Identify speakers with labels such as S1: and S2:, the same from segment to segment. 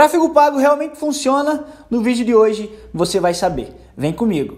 S1: Tráfego pago realmente funciona? No vídeo de hoje você vai saber. Vem comigo.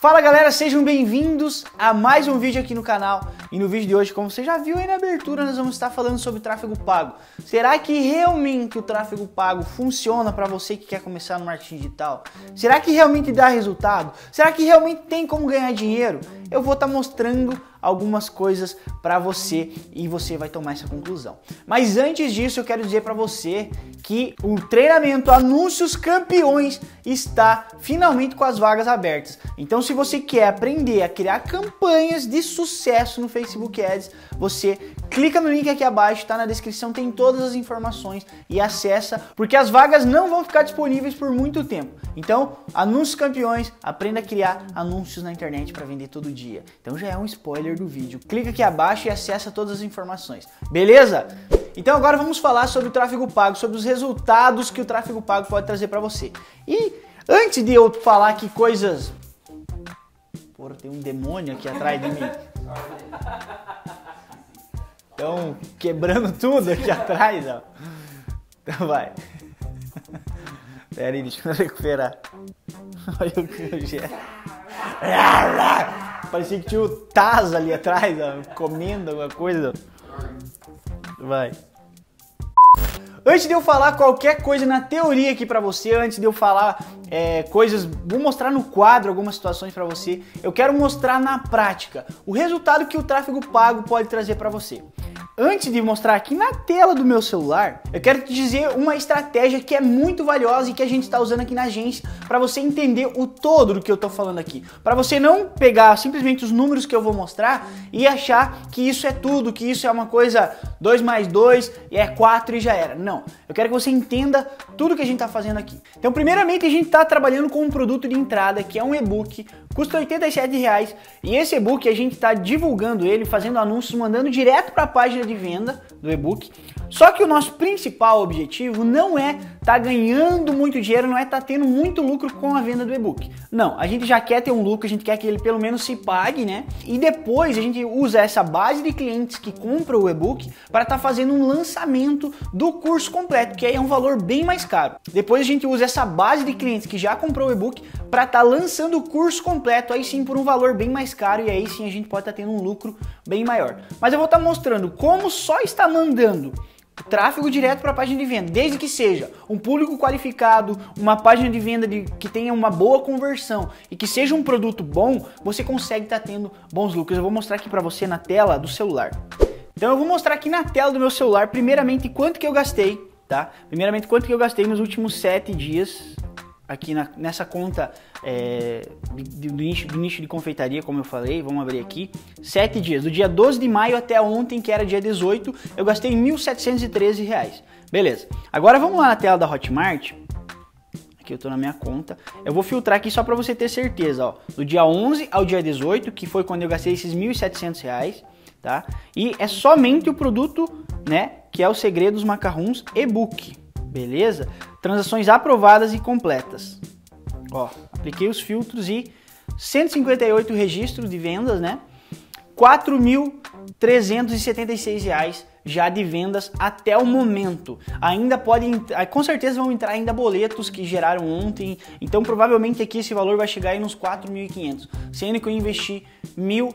S1: Fala galera, sejam bem-vindos a mais um vídeo aqui no canal. E no vídeo de hoje, como você já viu aí na abertura, nós vamos estar falando sobre tráfego pago. Será que realmente o tráfego pago funciona para você que quer começar no marketing digital? Será que realmente dá resultado? Será que realmente tem como ganhar dinheiro? Eu vou estar tá mostrando algumas coisas para você e você vai tomar essa conclusão. Mas antes disso, eu quero dizer para você que o treinamento Anúncios Campeões está finalmente com as vagas abertas. Então, se você quer aprender a criar campanhas de sucesso no Facebook Ads, você clica no link aqui abaixo, tá na descrição, tem todas as informações e acessa, porque as vagas não vão ficar disponíveis por muito tempo. Então, Anúncios Campeões, aprenda a criar anúncios na internet para vender todo dia. Então, já é um spoiler banner do vídeo. Clica aqui abaixo e acessa todas as informações. Beleza? Então agora vamos falar sobre o tráfego pago, sobre os resultados que o tráfego pago pode trazer para você. E antes de eu falar que coisas Porra, tem um demônio aqui atrás de mim. Estão quebrando tudo aqui atrás, ó. Então vai. Pera aí, deixa eu recuperar. Olha o que eu já. Parecia que tinha o Taz ali atrás, ó, comendo alguma coisa. Vai. Antes de eu falar qualquer coisa na teoria aqui para você, antes de eu falar é, coisas, vou mostrar no quadro algumas situações para você, eu quero mostrar na prática o resultado que o tráfego pago pode trazer para você. Antes de mostrar aqui na tela do meu celular, eu quero te dizer uma estratégia que é muito valiosa e que a gente está usando aqui na agência para você entender o todo do que eu estou falando aqui. Para você não pegar simplesmente os números que eu vou mostrar e achar que isso é tudo, que isso é uma coisa 2 mais 2 e é 4 e já era. Não, eu quero que você entenda tudo que a gente está fazendo aqui. Então, primeiramente, a gente está trabalhando com um produto de entrada que é um e-book, custa R$ 87 reais, e esse e-book a gente está divulgando ele, fazendo anúncios, mandando direto para a página de venda do e-book. Só que o nosso principal objetivo não é estar tá ganhando muito dinheiro, não é estar tá tendo muito lucro com a venda do e-book. Não, a gente já quer ter um lucro, a gente quer que ele pelo menos se pague, né? E depois a gente usa essa base de clientes que compra o e-book para estar tá fazendo um lançamento do curso completo, que aí é um valor bem mais caro. Depois a gente usa essa base de clientes que já comprou o e-book para estar tá lançando o curso completo, aí sim por um valor bem mais caro e aí sim a gente pode estar tá tendo um lucro bem maior. Mas eu vou estar tá mostrando como só está mandando tráfego direto para a página de venda, desde que seja um público qualificado, uma página de venda de, que tenha uma boa conversão e que seja um produto bom, você consegue estar tá tendo bons lucros. Eu vou mostrar aqui para você na tela do celular. Então eu vou mostrar aqui na tela do meu celular, primeiramente, quanto que eu gastei, tá? Primeiramente, quanto que eu gastei nos últimos sete dias aqui na, nessa conta é, do, do, nicho, do, nicho, de confeitaria, como eu falei, vamos abrir aqui, sete dias, do dia 12 de maio até ontem, que era dia 18, eu gastei R$ 1.713. Reais. Beleza, agora vamos lá na tela da Hotmart, aqui eu estou na minha conta, eu vou filtrar aqui só para você ter certeza, ó, do dia 11 ao dia 18, que foi quando eu gastei esses R$ 1.700, reais, tá? E é somente o produto, né, que é o dos Macarrons e-book, Beleza? Transações aprovadas e completas. Ó, apliquei os filtros e 158 registros de vendas, né? R$ 4.376 já de vendas até o momento. Ainda podem, ah, com certeza vão entrar ainda boletos que geraram ontem, então provavelmente aqui esse valor vai chegar aí nos 4.500, sendo que eu investi R$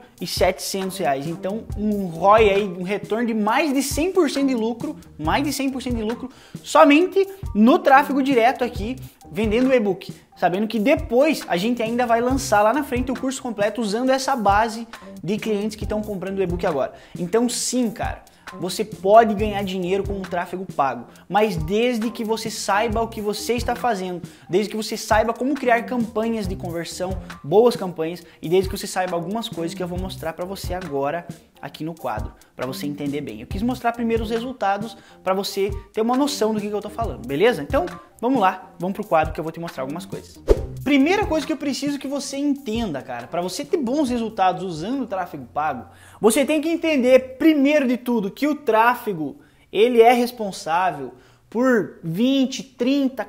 S1: reais Então um ROI aí, um retorno de mais de 100% de lucro, mais de 100% de lucro somente no tráfego direto aqui, vendendo o e-book, sabendo que depois a gente ainda vai lançar lá na frente o curso completo usando essa base de clientes que estão comprando o e-book agora. Então sim, cara, você pode ganhar dinheiro com o tráfego pago, mas desde que você saiba o que você está fazendo, desde que você saiba como criar campanhas de conversão, boas campanhas, e desde que você saiba algumas coisas que eu vou mostrar para você agora aqui no quadro, para você entender bem. Eu quis mostrar primeiro os resultados para você ter uma noção do que, que eu estou falando, beleza? Então, Vamos lá, vamos pro quadro que eu vou te mostrar algumas coisas. Primeira coisa que eu preciso que você entenda, cara, para você ter bons resultados usando o tráfego pago, você tem que entender primeiro de tudo que o tráfego, ele é responsável por 20, 30,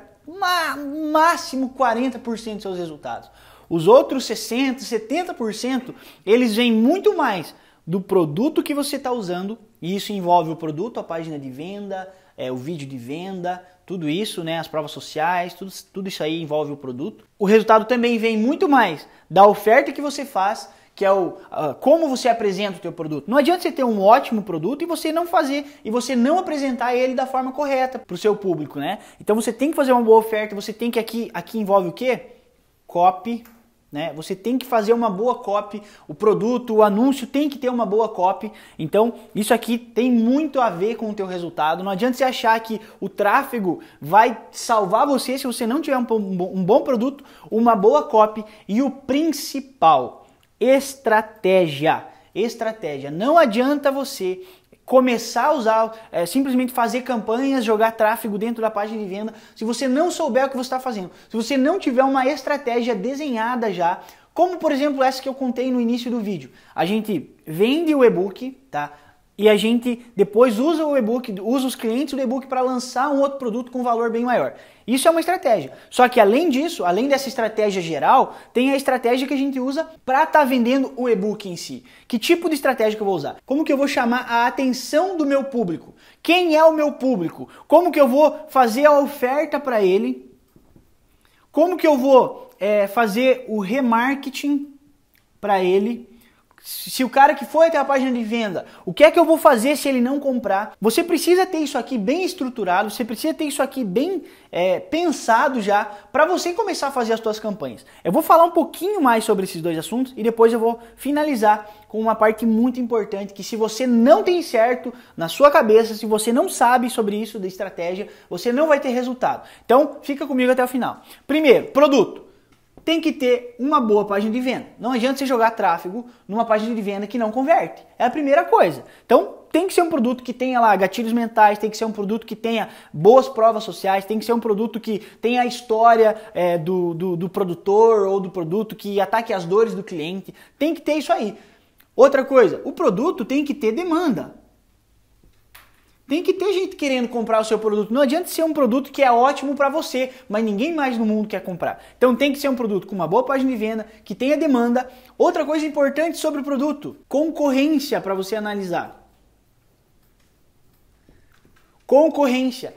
S1: máximo 40% dos seus resultados. Os outros 60, 70%, eles vêm muito mais do produto que você está usando, e isso envolve o produto, a página de venda, é, o vídeo de venda, tudo isso, né, as provas sociais, tudo, tudo isso aí envolve o produto. O resultado também vem muito mais da oferta que você faz que é o uh, como você apresenta o teu produto. Não adianta você ter um ótimo produto e você não fazer e você não apresentar ele da forma correta para o seu público, né? Então você tem que fazer uma boa oferta, você tem que aqui aqui envolve o quê? Copy né? Você tem que fazer uma boa copy, o produto, o anúncio tem que ter uma boa copy. Então, isso aqui tem muito a ver com o teu resultado. Não adianta você achar que o tráfego vai salvar você se você não tiver um bom, um bom produto, uma boa copy e o principal, estratégia estratégia. Não adianta você começar a usar, é, simplesmente fazer campanhas, jogar tráfego dentro da página de venda, se você não souber o que você está fazendo, se você não tiver uma estratégia desenhada já, como por exemplo essa que eu contei no início do vídeo, a gente vende o e-book, tá? e a gente depois usa o e-book, usa os clientes do e-book para lançar um outro produto com valor bem maior. Isso é uma estratégia. Só que além disso, além dessa estratégia geral, tem a estratégia que a gente usa para estar tá vendendo o e-book em si. Que tipo de estratégia que eu vou usar? Como que eu vou chamar a atenção do meu público? Quem é o meu público? Como que eu vou fazer a oferta para ele? Como que eu vou é, fazer o remarketing para ele? se o cara que foi até a página de venda, o que é que eu vou fazer se ele não comprar? Você precisa ter isso aqui bem estruturado, você precisa ter isso aqui bem é, pensado já para você começar a fazer as suas campanhas. Eu vou falar um pouquinho mais sobre esses dois assuntos e depois eu vou finalizar com uma parte muito importante que se você não tem certo na sua cabeça, se você não sabe sobre isso da estratégia, você não vai ter resultado. Então fica comigo até o final. Primeiro, produto tem que ter uma boa página de venda. Não adianta você jogar tráfego numa página de venda que não converte. É a primeira coisa. Então, tem que ser um produto que tenha lá gatilhos mentais, tem que ser um produto que tenha boas provas sociais, tem que ser um produto que tenha a história é, do, do, do produtor ou do produto que ataque as dores do cliente. Tem que ter isso aí. Outra coisa, o produto tem que ter demanda. Tem que ter gente querendo comprar o seu produto. Não adianta ser um produto que é ótimo para você, mas ninguém mais no mundo quer comprar. Então tem que ser um produto com uma boa página de venda, que tenha demanda. Outra coisa importante sobre o produto: concorrência para você analisar. Concorrência.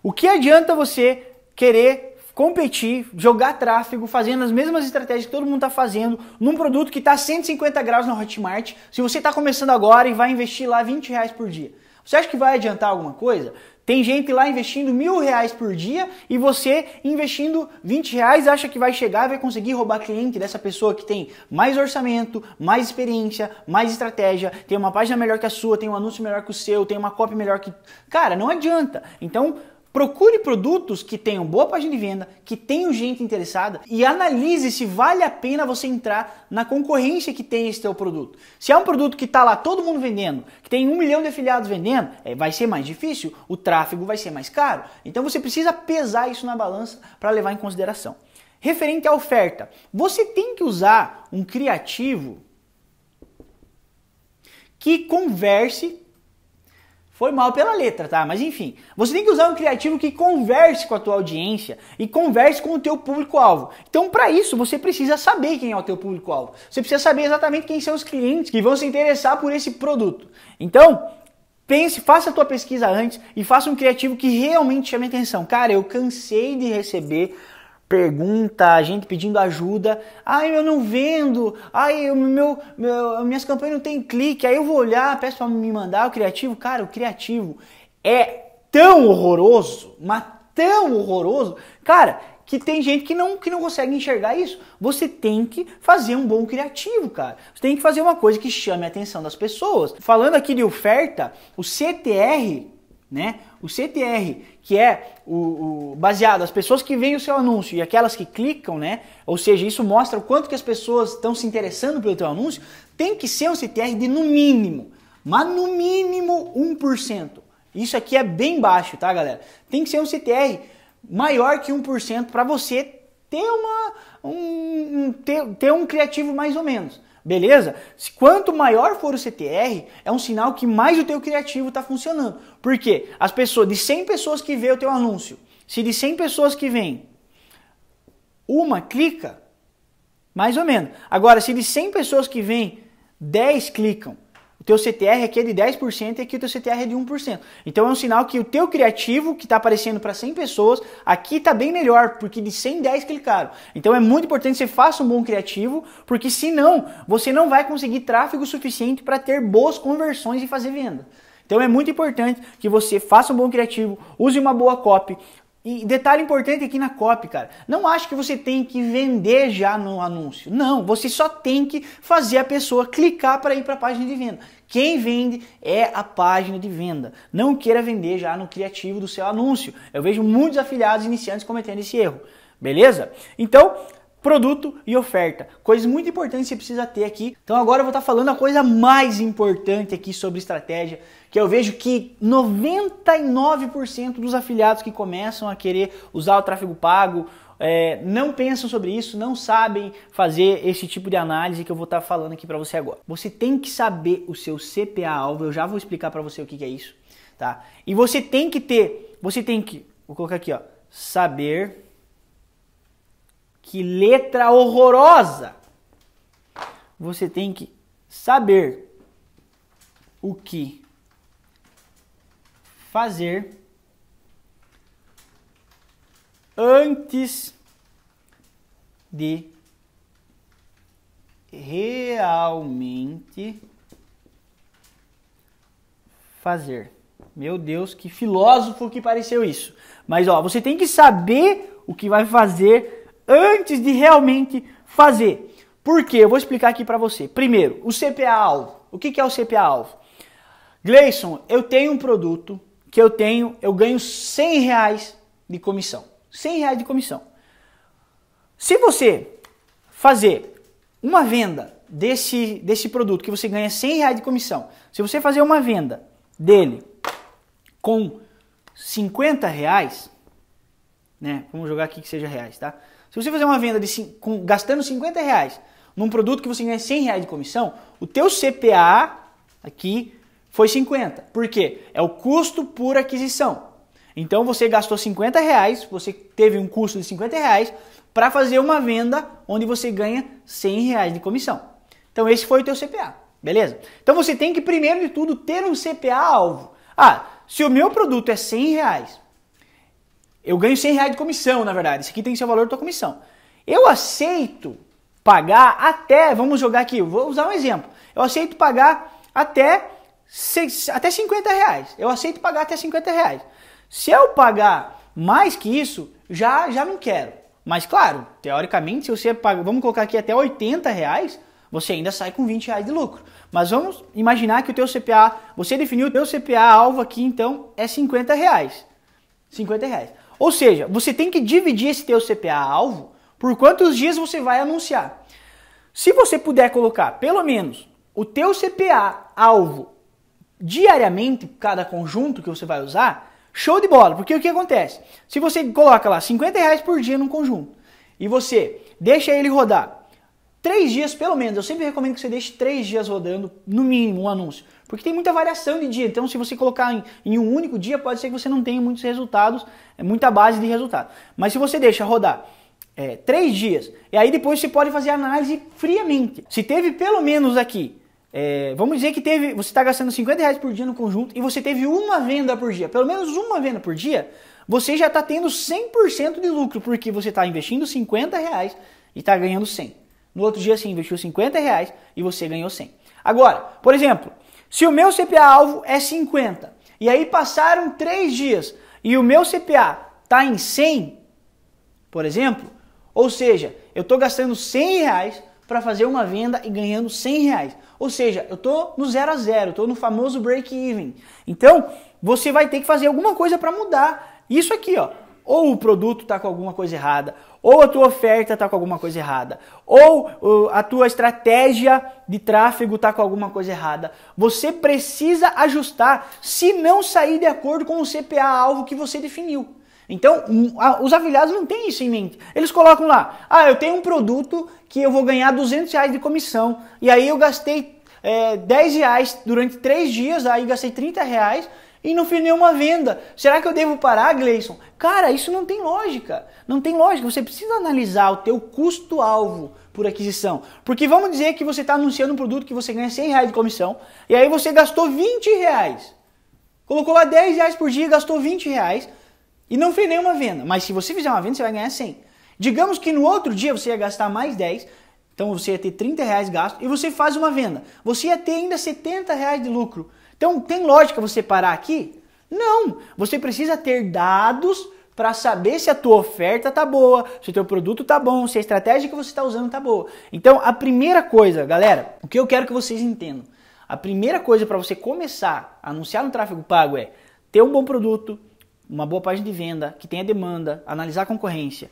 S1: O que adianta você querer competir, jogar tráfego, fazendo as mesmas estratégias que todo mundo está fazendo, num produto que está 150 graus na Hotmart, se você está começando agora e vai investir lá 20 reais por dia? Você acha que vai adiantar alguma coisa? Tem gente lá investindo mil reais por dia e você investindo 20 reais acha que vai chegar e vai conseguir roubar cliente dessa pessoa que tem mais orçamento, mais experiência, mais estratégia, tem uma página melhor que a sua, tem um anúncio melhor que o seu, tem uma copy melhor que. Cara, não adianta. Então Procure produtos que tenham boa página de venda, que tenham gente interessada e analise se vale a pena você entrar na concorrência que tem esse teu produto. Se é um produto que está lá todo mundo vendendo, que tem um milhão de afiliados vendendo, é, vai ser mais difícil, o tráfego vai ser mais caro. Então você precisa pesar isso na balança para levar em consideração. Referente à oferta, você tem que usar um criativo que converse foi mal pela letra, tá? Mas enfim, você tem que usar um criativo que converse com a tua audiência e converse com o teu público-alvo. Então, para isso, você precisa saber quem é o teu público-alvo. Você precisa saber exatamente quem são os clientes que vão se interessar por esse produto. Então, Pense, faça a tua pesquisa antes e faça um criativo que realmente chame atenção. Cara, eu cansei de receber pergunta, a gente pedindo ajuda. Ai, eu não vendo. Ai, meu, meu, minhas campanhas não tem clique. Aí eu vou olhar, peço para me mandar o criativo. Cara, o criativo é tão horroroso, mas tão horroroso. Cara, que tem gente que não, que não consegue enxergar isso. Você tem que fazer um bom criativo, cara. Você tem que fazer uma coisa que chame a atenção das pessoas. Falando aqui de oferta, o CTR, né? O CTR, que é o, o baseado as pessoas que veem o seu anúncio e aquelas que clicam, né? Ou seja, isso mostra o quanto que as pessoas estão se interessando pelo teu anúncio, tem que ser um CTR de no mínimo, mas no mínimo 1%. Isso aqui é bem baixo, tá, galera? Tem que ser um CTR maior que 1% para você ter uma um, ter, ter um criativo mais ou menos. Beleza? Quanto maior for o CTR, é um sinal que mais o teu criativo está funcionando. Por quê? As pessoas, de 100 pessoas que vê o teu anúncio, se de 100 pessoas que vêm, uma clica, mais ou menos. Agora, se de 100 pessoas que vêm, 10 clicam, teu CTR aqui é de 10% e aqui o teu CTR é de 1%. Então é um sinal que o teu criativo, que está aparecendo para 100 pessoas, aqui está bem melhor, porque de 100, 10 clicaram. Então é muito importante que você faça um bom criativo, porque senão você não vai conseguir tráfego suficiente para ter boas conversões e fazer venda. Então é muito importante que você faça um bom criativo, use uma boa copy, e detalhe importante aqui na copy, cara. Não acho que você tem que vender já no anúncio. Não, você só tem que fazer a pessoa clicar para ir para a página de venda. Quem vende é a página de venda. Não queira vender já no criativo do seu anúncio. Eu vejo muitos afiliados iniciantes cometendo esse erro. Beleza? Então, produto e oferta. Coisas muito importantes que você precisa ter aqui. Então agora eu vou estar falando a coisa mais importante aqui sobre estratégia, que eu vejo que 99% dos afiliados que começam a querer usar o tráfego pago, é, não pensam sobre isso, não sabem fazer esse tipo de análise que eu vou estar tá falando aqui para você agora. Você tem que saber o seu CPA alvo, eu já vou explicar para você o que, que é isso, tá? E você tem que ter, você tem que, vou colocar aqui, ó, saber que letra horrorosa. Você tem que saber o que fazer antes de realmente fazer. Meu Deus, que filósofo que pareceu isso. Mas ó, você tem que saber o que vai fazer antes de realmente fazer. Por quê? Eu vou explicar aqui para você. Primeiro, o CPA-alvo. O que é o CPA-alvo? Gleison, eu tenho um produto que eu tenho, eu ganho 100 reais de comissão. 100 reais de comissão. Se você fazer uma venda desse, desse produto que você ganha 100 reais de comissão, se você fazer uma venda dele com 50 reais, né? Vamos jogar aqui que seja reais, tá? Se você fazer uma venda de, com, gastando 50 reais num produto que você ganha 100 reais de comissão, o teu CPA aqui foi 50. Por quê? É o custo por aquisição. Então você gastou 50 reais, você teve um custo de 50 reais para fazer uma venda onde você ganha 100 reais de comissão. Então esse foi o teu CPA, beleza? Então você tem que primeiro de tudo ter um CPA alvo. Ah, se o meu produto é 100 reais, eu ganho 100 reais de comissão, na verdade. Isso aqui tem que ser o valor da tua comissão. Eu aceito pagar até, vamos jogar aqui, vou usar um exemplo. Eu aceito pagar até, até 50 reais. Eu aceito pagar até 50 reais. Se eu pagar mais que isso, já, já não quero. Mas claro, teoricamente, se você paga, vamos colocar aqui até 80 reais, você ainda sai com 20 reais de lucro. Mas vamos imaginar que o teu CPA, você definiu o teu CPA alvo aqui, então é 50 reais. 50 reais. Ou seja, você tem que dividir esse teu CPA alvo por quantos dias você vai anunciar. Se você puder colocar pelo menos o teu CPA alvo diariamente, cada conjunto que você vai usar, Show de bola, porque o que acontece? Se você coloca lá 50 reais por dia num conjunto e você deixa ele rodar três dias pelo menos, eu sempre recomendo que você deixe três dias rodando, no mínimo, um anúncio, porque tem muita variação de dia. Então, se você colocar em, em um único dia, pode ser que você não tenha muitos resultados, é muita base de resultado. Mas se você deixa rodar é, três dias, e aí depois você pode fazer análise friamente. Se teve pelo menos aqui é, vamos dizer que teve, você está gastando 50 reais por dia no conjunto e você teve uma venda por dia, pelo menos uma venda por dia, você já está tendo 100% de lucro, porque você está investindo 50 reais e está ganhando 100. No outro dia você investiu 50 reais e você ganhou 100. Agora, por exemplo, se o meu CPA-alvo é 50 e aí passaram 3 dias e o meu CPA está em 100, por exemplo, ou seja, eu estou gastando 100 reais para fazer uma venda e ganhando 100 reais. Ou seja, eu estou no zero a zero, estou no famoso break-even. Então, você vai ter que fazer alguma coisa para mudar isso aqui, ó. Ou o produto está com alguma coisa errada, ou a tua oferta está com alguma coisa errada, ou a tua estratégia de tráfego está com alguma coisa errada. Você precisa ajustar se não sair de acordo com o CPA-alvo que você definiu. Então, hum, os afiliados não têm isso em mente. Eles colocam lá, ah, eu tenho um produto que eu vou ganhar 200 reais de comissão, e aí eu gastei é, 10 reais durante 3 dias, aí gastei 30 reais, e não fiz nenhuma venda. Será que eu devo parar, Gleison? Cara, isso não tem lógica. Não tem lógica. Você precisa analisar o teu custo-alvo por aquisição. Porque vamos dizer que você está anunciando um produto que você ganha 100 reais de comissão e aí você gastou 20 reais. Colocou lá 10 reais por dia, gastou 20 reais e não fez nenhuma venda, mas se você fizer uma venda, você vai ganhar 100. Digamos que no outro dia você ia gastar mais 10, então você ia ter 30 reais gasto e você faz uma venda. Você ia ter ainda 70 reais de lucro. Então tem lógica você parar aqui? Não! Você precisa ter dados para saber se a tua oferta tá boa, se o teu produto tá bom, se a estratégia que você está usando tá boa. Então a primeira coisa, galera, o que eu quero que vocês entendam, a primeira coisa para você começar a anunciar no tráfego pago é ter um bom produto, uma boa página de venda, que tenha demanda, analisar a concorrência.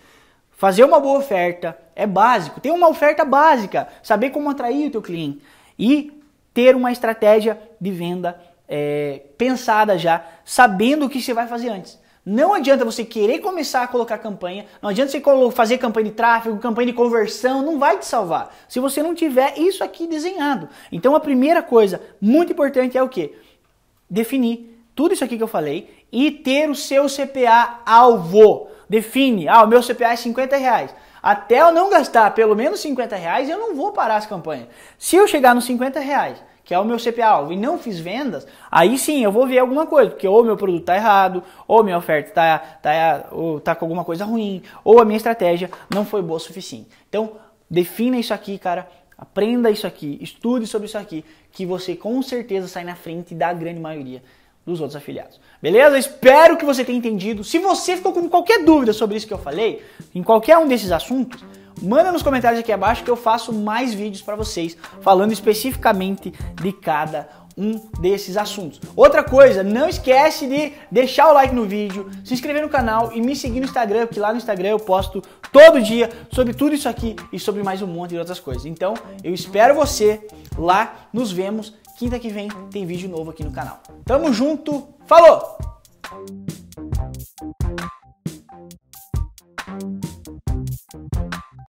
S1: Fazer uma boa oferta é básico. Ter uma oferta básica, saber como atrair o teu cliente e ter uma estratégia de venda é, pensada já, sabendo o que você vai fazer antes. Não adianta você querer começar a colocar campanha, não adianta você fazer campanha de tráfego, campanha de conversão, não vai te salvar se você não tiver isso aqui desenhado. Então a primeira coisa muito importante é o que? Definir tudo isso aqui que eu falei e ter o seu CPA alvo. Define, ah, o meu CPA é 50 reais. Até eu não gastar pelo menos 50 reais, eu não vou parar as campanhas. Se eu chegar nos 50 reais, que é o meu CPA alvo, e não fiz vendas, aí sim eu vou ver alguma coisa, porque ou meu produto está errado, ou minha oferta está tá, tá, tá com alguma coisa ruim, ou a minha estratégia não foi boa o suficiente. Então, defina isso aqui, cara. Aprenda isso aqui, estude sobre isso aqui, que você com certeza sai na frente da grande maioria dos outros afiliados. Beleza? Espero que você tenha entendido. Se você ficou com qualquer dúvida sobre isso que eu falei, em qualquer um desses assuntos, manda nos comentários aqui abaixo que eu faço mais vídeos para vocês falando especificamente de cada um desses assuntos. Outra coisa, não esquece de deixar o like no vídeo, se inscrever no canal e me seguir no Instagram, porque lá no Instagram eu posto todo dia sobre tudo isso aqui e sobre mais um monte de outras coisas. Então, eu espero você lá. Nos vemos Quinta que vem tem vídeo novo aqui no canal. Tamo junto, falou!